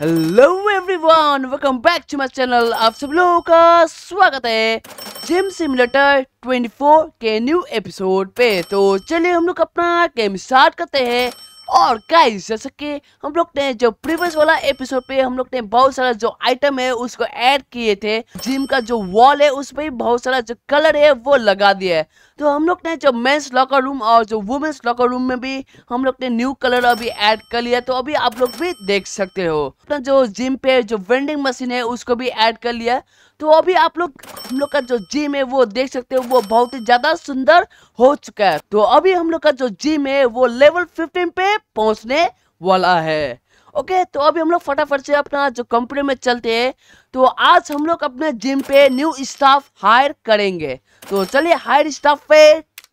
Hello everyone welcome back to my channel आप सब लोगों का स्वागत है जिम सिमुलेटर 24 के न्यू एपिसोड पे तो चलिए हम लोग अपना गेम स्टार्ट करते हैं और गाइस जैसे कि हम लोग ने जो प्रीवियस वाला एपिसोड पे हम लोग ने बहुत सारा जो आइटम है उसको ऐड किए थे जिम का जो वॉल है उसमें बहुत सारा जो कलर है वो लगा दिया है तो हम लोग ने जो मेंस लॉकर रूम और जो वुमेन्स लॉकर रूम में भी हम लोग ने न्यू कलर अभी ऐड कर लिया तो अभी आप लोग भी देख सकते हो अपना जो जिम पे जो वेंडिंग मशीन है उसको भी ऐड कर लिया तो अभी आप लोग हम लोग का जो जिम है वो देख सकते हो वो बहुत ही ज्यादा सुंदर हो चुका है तो अभी हम लोग का जो जिम है वो लेवल फिफ्टीन पे पहुंचने वाला है ओके तो अभी हम लोग फटाफट से अपना जो कंपनी में चलते हैं तो आज हम लोग अपने जिम पे न्यू स्टाफ हायर करेंगे तो चलिए हायर स्टाफ पे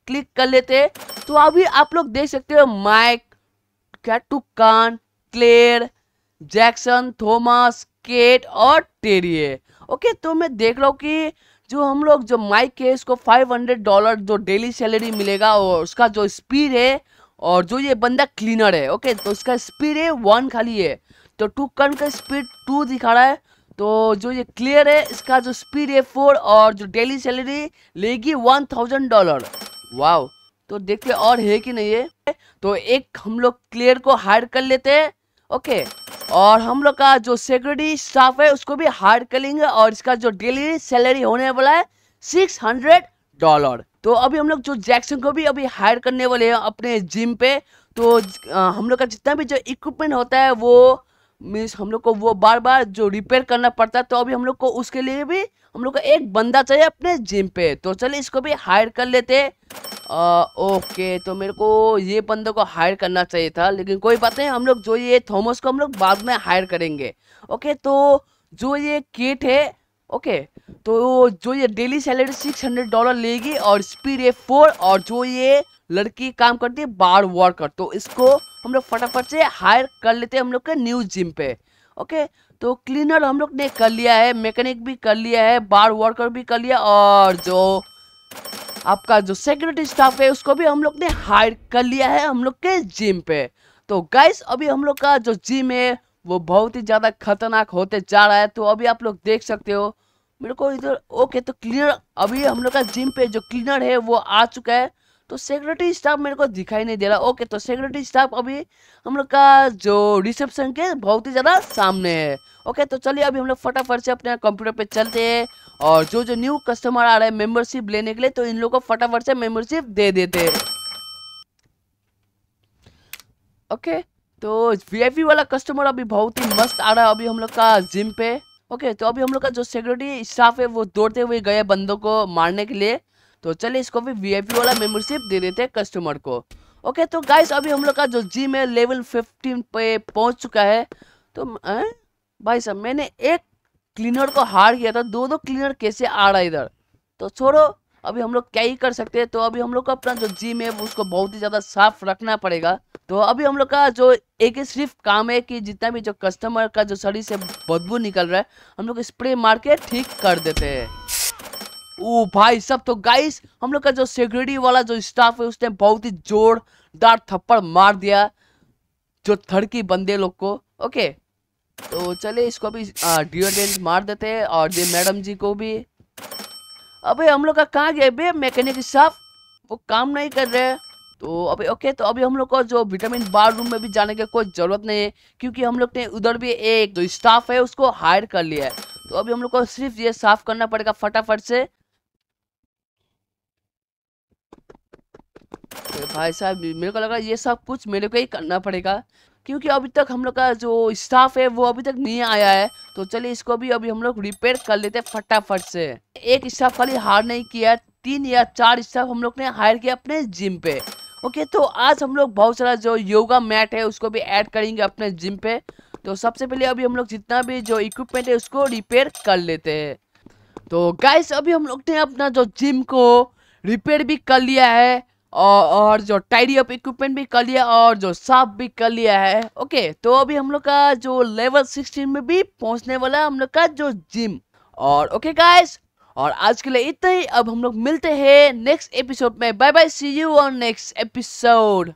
क्लिक कर लेते हैं तो अभी आप लोग देख सकते हो माइक क्या Toucan Claire Jackson Thomas Kate और टेरिये ओके तो मैं देख रहा हूँ कि जो हम लोग जो माइक है उसको 500 डॉलर जो डेली सैलरी मिलेगा और उसका जो स्पीड है और जो ये बंदा क्लीनर है ओके तो इसका स्पीड है वन खाली है तो टू कन का स्पीड टू दिखा रहा है तो जो ये क्लियर है इसका जो स्पीड है फोर और जो डेली सैलरी लेगी वन थाउजेंड डॉलर वाओ तो देखते और है कि नहीं है तो एक हम लोग क्लियर को हायर कर लेते हैं ओके और हम लोग का जो सिक्योरिटी स्टाफ है उसको भी हायर कर लेंगे और इसका जो डेली सैलरी होने वाला है सिक्स हंड्रेड डॉलर तो अभी हम लोग जो जैक्सन को भी अभी हायर करने वाले हैं अपने जिम पे तो हम लोग का जितना भी जो इक्विपमेंट होता है वो मीन्स हम लोग को वो बार बार जो रिपेयर करना पड़ता है तो अभी हम लोग को उसके लिए भी हम लोग को एक बंदा चाहिए अपने जिम पे तो चलिए इसको भी हायर कर लेते आ, ओके तो मेरे को ये बंदे को हायर करना चाहिए था लेकिन कोई बात नहीं हम लोग जो ये थॉमस को हम लोग बाद में हायर करेंगे ओके तो जो ये किट है ओके तो जो ये daily salary six hundred dollar लेगी और स्पीड ये फोर और जो ये लड़की काम करती है बार वर्कर तो इसको हम लोग फटाफट से हायर कर लेते हैं हम लोग के न्यू जिम पे ओके तो क्लीनर हम लोग ने कर लिया है मैकेनिक भी कर लिया है बार वर्कर भी कर लिया और जो आपका जो सिक्योरिटी स्टाफ है उसको भी हम लोग ने हायर कर लिया है हम लोग के जिम पे तो गाइस अभी हम लोग का जो जिम है वो बहुत ही ज़्यादा खतरनाक होते जा रहा है तो अभी आप लोग देख सकते हो मेरे को इधर ओके तो क्लियर अभी हम लोग का जिम पे जो क्लीनर है वो आ चुका है तो सेक्रेटरी स्टाफ मेरे को दिखाई नहीं दे रहा ओके तो सिक्योरिटी स्टाफ अभी हम लोग का जो रिसेप्शन के बहुत ही ज़्यादा सामने है ओके तो चलिए अभी हम लोग फटाफट से अपने कंप्यूटर पे चलते हैं और जो जो न्यू कस्टमर आ रहा है मेंबरशिप लेने के लिए तो इन लोग को फटाफट से मेंबरशिप दे देते ओके तो वीआईपी वाला कस्टमर अभी बहुत ही मस्त आ रहा है अभी हम लोग का जिम पे ओके तो अभी हम लोग का जो सिक्योरिटी स्टाफ है वो दौड़ते हुए गए बंदों को मारने के लिए तो चलिए इसको भी वीआईपी वाला मेंबरशिप दे देते हैं कस्टमर को ओके तो गाइस अभी हम लोग का जो जिम है लेवल फिफ्टीन पे पहुंच चुका है तो है? भाई साहब मैंने एक क्लीनर को हार किया था दो दो क्लीनर कैसे आ रहा है इधर तो छोड़ो अभी हम लोग क्या ही कर सकते हैं तो अभी हम लोग का अपना जो जिम है उसको बहुत ही ज़्यादा साफ रखना पड़ेगा तो अभी हम लोग का जो एक ही सिर्फ काम है कि जितना भी जो कस्टमर का जो शरीर से बदबू निकल रहा है हम लोग स्प्रे मार के ठीक कर देते हैं ओ भाई सब तो गाइस हम लोग का जो सिक्योरिटी वाला जो स्टाफ है उसने बहुत ही जोरदार थप्पड़ मार दिया जो थड़की बंदे लोग को ओके तो चले इसको भी डिओडेंट मार देते हैं और मैडम जी को भी अबे हम लोग का कहाँ गया बे मैकेनिक साहब वो काम नहीं कर रहे तो अभी ओके तो अभी हम लोग को जो विटामिन बार रूम में भी जाने की कोई ज़रूरत नहीं है क्योंकि हम लोग ने उधर भी एक जो स्टाफ है उसको हायर कर लिया है तो अभी हम लोग को सिर्फ ये साफ करना पड़ेगा फटाफट से भाई साहब मेरे को लग रहा है ये सब कुछ मेरे को ही करना पड़ेगा क्योंकि अभी तक हम लोग का जो स्टाफ है वो अभी तक नहीं आया है तो चलिए इसको भी अभी हम लोग रिपेयर कर लेते हैं फटाफट से एक स्टाफ खाली हार नहीं किया तीन या चार स्टाफ हम लोग ने हायर किया अपने जिम पे ओके तो आज हम लोग बहुत सारा जो योगा मैट है उसको भी ऐड करेंगे अपने जिम पे तो सबसे पहले अभी हम लोग जितना भी जो इक्विपमेंट है उसको रिपेयर कर लेते हैं तो गाइस अभी हम लोग ने अपना जो जिम को रिपेयर भी कर लिया है और जो टाइडी अप इक्विपमेंट भी कर लिया और जो साफ भी कर लिया है ओके तो अभी हम लोग का जो लेवल सिक्सटीन में भी पहुंचने वाला हम लोग का जो जिम और ओके गाइस और आज के लिए इतना ही अब हम लोग मिलते हैं नेक्स्ट एपिसोड में bye bye see you on next episode